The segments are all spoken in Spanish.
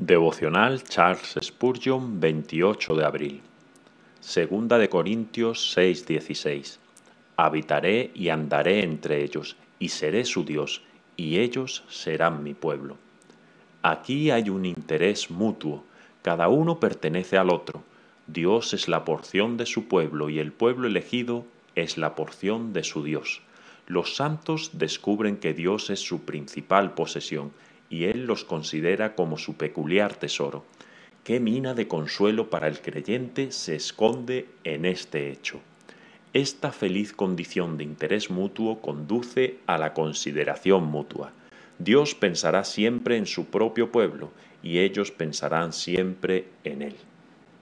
Devocional Charles Spurgeon, 28 de abril. Segunda de Corintios 6:16. Habitaré y andaré entre ellos, y seré su Dios, y ellos serán mi pueblo. Aquí hay un interés mutuo, cada uno pertenece al otro. Dios es la porción de su pueblo y el pueblo elegido es la porción de su Dios. Los santos descubren que Dios es su principal posesión y él los considera como su peculiar tesoro. ¿Qué mina de consuelo para el creyente se esconde en este hecho? Esta feliz condición de interés mutuo conduce a la consideración mutua. Dios pensará siempre en su propio pueblo y ellos pensarán siempre en él.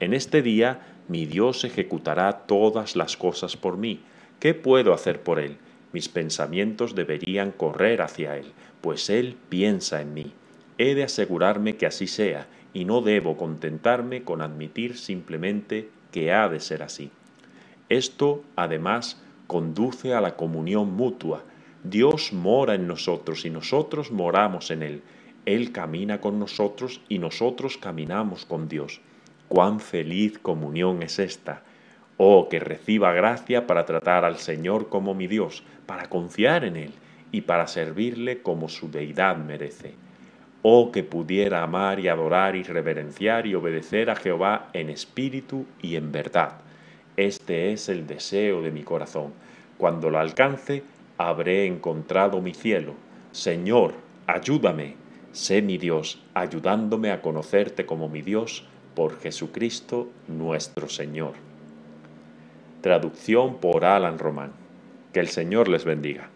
En este día mi Dios ejecutará todas las cosas por mí. ¿Qué puedo hacer por él? Mis pensamientos deberían correr hacia Él, pues Él piensa en mí. He de asegurarme que así sea, y no debo contentarme con admitir simplemente que ha de ser así. Esto, además, conduce a la comunión mutua. Dios mora en nosotros y nosotros moramos en Él. Él camina con nosotros y nosotros caminamos con Dios. Cuán feliz comunión es esta Oh, que reciba gracia para tratar al Señor como mi Dios, para confiar en Él y para servirle como su deidad merece. Oh, que pudiera amar y adorar y reverenciar y obedecer a Jehová en espíritu y en verdad. Este es el deseo de mi corazón. Cuando lo alcance, habré encontrado mi cielo. Señor, ayúdame. Sé mi Dios, ayudándome a conocerte como mi Dios por Jesucristo nuestro Señor. Traducción por Alan Román. Que el Señor les bendiga.